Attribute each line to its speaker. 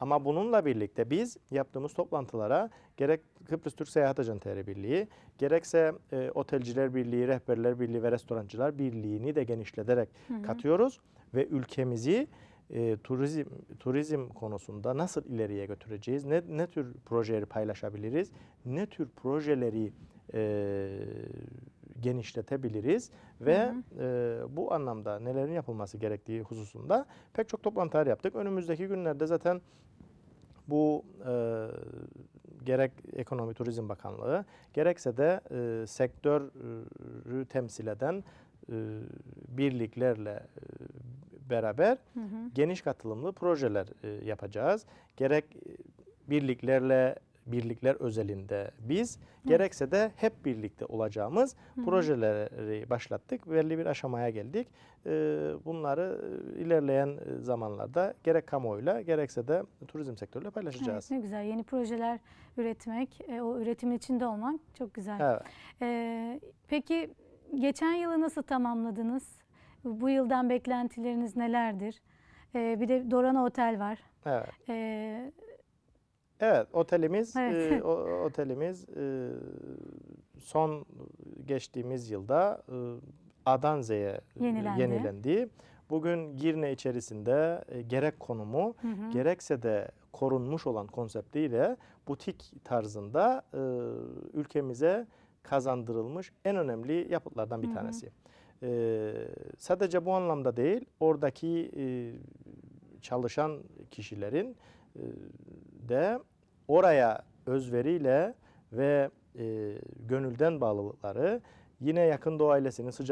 Speaker 1: Ama bununla birlikte biz yaptığımız toplantılara gerek Kıbrıs Türk Seyahat Ajanteleri Birliği, gerekse e, Otelciler Birliği, Rehberler Birliği ve Restorancılar Birliği'ni de genişleterek hı hı. katıyoruz ve ülkemizi e, turizm turizm konusunda nasıl ileriye götüreceğiz? Ne ne tür projeleri paylaşabiliriz? Ne tür projeleri e, genişletebiliriz ve hı hı. E, bu anlamda nelerin yapılması gerektiği hususunda pek çok toplantılar yaptık. Önümüzdeki günlerde zaten bu e, gerek Ekonomi Turizm Bakanlığı gerekse de e, sektörü temsil eden e, birliklerle e, beraber hı hı. geniş katılımlı projeler e, yapacağız. Gerek e, birliklerle birlikler özelinde biz Hı. gerekse de hep birlikte olacağımız Hı. projeleri başlattık. Belli bir aşamaya geldik. Ee, bunları e, ilerleyen e, zamanlarda gerek kamuoyuyla gerekse de turizm sektörüyle paylaşacağız. Evet,
Speaker 2: ne güzel yeni projeler üretmek, e, o üretim içinde olmak çok güzel. Evet. Ee, peki geçen yılı nasıl tamamladınız? Bu yıldan beklentileriniz nelerdir? Ee, bir de Dorana Otel var. Evet. E,
Speaker 1: Evet, otelimiz evet. E, o, otelimiz e, son geçtiğimiz yılda e, Adanze'ye yenilendi. yenilendi. Bugün Girne içerisinde e, gerek konumu hı hı. gerekse de korunmuş olan konseptiyle butik tarzında e, ülkemize kazandırılmış en önemli yapıtlardan bir tanesi. Hı hı. E, sadece bu anlamda değil, oradaki e, çalışan kişilerin şekilde oraya özveriyle ve e, gönülden bağlılıkları yine yakın doğa ailesinin sıcak